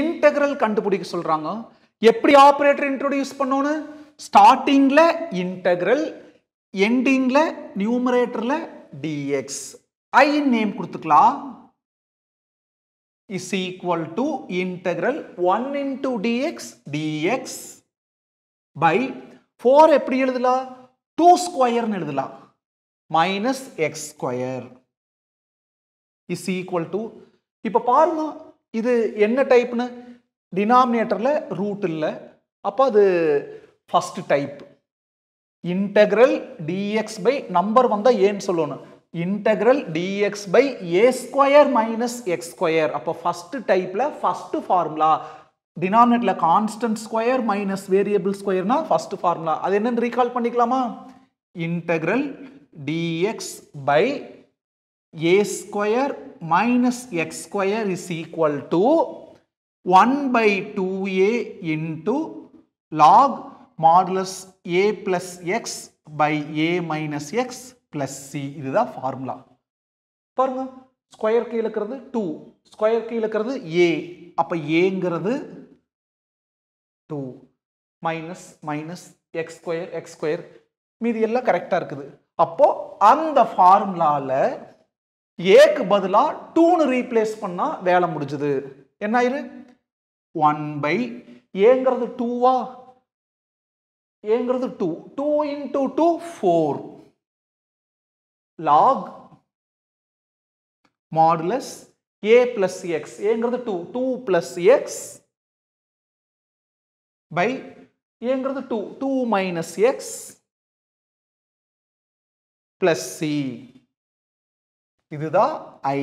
integral கண்டுபிடிக்க சொல்றாங்க எப்படி ஆப்ரேட்டர் இன்ட்ரோடியூஸ் பண்ணணும் ஸ்டார்டிங்ல இன்டெக்ரல் எண்டிங்ல நியூமரேட்டர்ல டிஎக்ஸ் ஐ நேம் கொடுத்துக்கலாம் is equal to integral 1 into dx dx by 4 எப்படி எழுதலா 2 square எழுதலா minus x square is equal to இப்ப பாருங்க இது என்ன டைப்னு டினாமினேட்டரில் ரூட் இல்லை அப்போ அது first type integral d x by number வந்தால் ஏன்னு சொல்லணும் integral d x by A square minus X square அப்போ ஃபஸ்ட்டு டைப்பில் ஃபஸ்ட்டு ஃபார்முலா டினாமினேட்டில் கான்ஸ்டன்ட் ஸ்கொயர் மைனஸ் வேரியபிள் ஸ்கொயர்னா ஃபஸ்ட்டு ஃபார்முலா அது என்னென்னு ரீகால் பண்ணிக்கலாமா integral d x by a minus minus x square is equal to 1 by 2a into log modulus A plus X by A minus X plus C இதுதான் formula பாருங்க square கீழே இருக்கிறது two square கீழே இருக்கிறது A அப்போ ஏங்கிறது two minus minus X square X square மீதி எல்லாம் கரெக்டாக இருக்குது அப்போது அந்த ஃபார்முலாவில் ஏக்கு பதிலாக டூன்னு ரீப்ளேஸ் பண்ணால் வேலை முடிஞ்சுது என்ன ஆயிரு ஒன் பை ஏங்கிறது டூவா ஏங்கிறது two two into two four log modulus A plus X ஏங்கிறது two two plus X by ஏங்கிறது two two minus X plus C இதுதான் ஐ